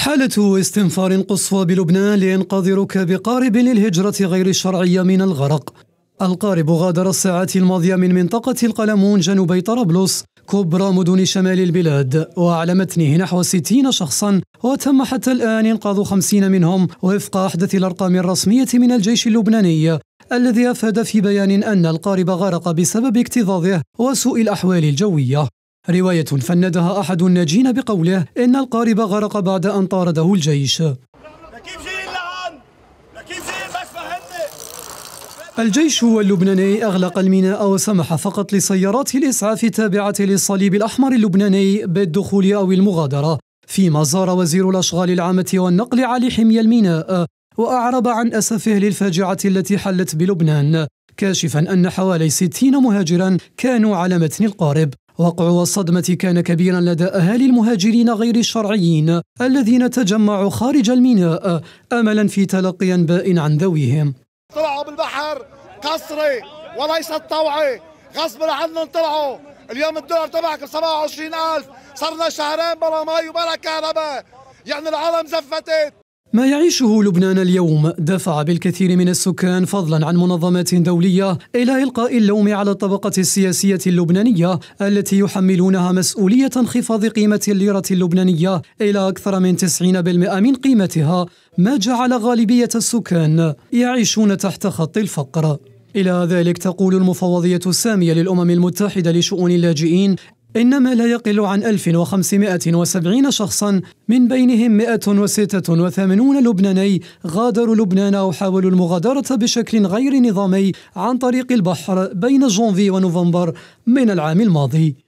حالة استنفار قصوى بلبنان لإنقاذ ركاب قارب للهجرة غير الشرعية من الغرق القارب غادر الساعات الماضية من منطقة القلمون جنوبي طرابلس كبرى مدن شمال البلاد وعلى متنه نحو 60 شخصا وتم حتى الآن إنقاذ 50 منهم وفق أحدث الأرقام الرسمية من الجيش اللبناني الذي أفاد في بيان أن القارب غرق بسبب اكتظاظه وسوء الأحوال الجوية رواية فندها أحد الناجين بقوله إن القارب غرق بعد أن طارده الجيش الجيش اللبناني أغلق الميناء وسمح فقط لسيارات الإسعاف التابعة للصليب الأحمر اللبناني بالدخول أو المغادرة فيما زار وزير الأشغال العامة والنقل علي حمي الميناء وأعرب عن أسفه للفاجعة التي حلت بلبنان كاشفا أن حوالي 60 مهاجرا كانوا على متن القارب وقع الصدمة كان كبيرا لدى أهالي المهاجرين غير الشرعيين الذين تجمعوا خارج الميناء أملا في تلقي أنباء عن ذويهم طلعوا بالبحر قصري وليس طوعي غصب عنهم طلعوا اليوم الدولار تبعك ب 27000 صرنا شهرين بلا مي وبلا كهرباء يعني العالم زفتت ما يعيشه لبنان اليوم دفع بالكثير من السكان فضلا عن منظمات دوليه الى القاء اللوم على الطبقه السياسيه اللبنانيه التي يحملونها مسؤوليه انخفاض قيمه الليره اللبنانيه الى اكثر من 90% من قيمتها ما جعل غالبيه السكان يعيشون تحت خط الفقر إلى ذلك تقول المفوضية السامية للأمم المتحدة لشؤون اللاجئين إنما لا يقل عن 1570 شخصا من بينهم 186 لبناني غادروا لبنان أو حاولوا المغادرة بشكل غير نظامي عن طريق البحر بين جونفي ونوفمبر من العام الماضي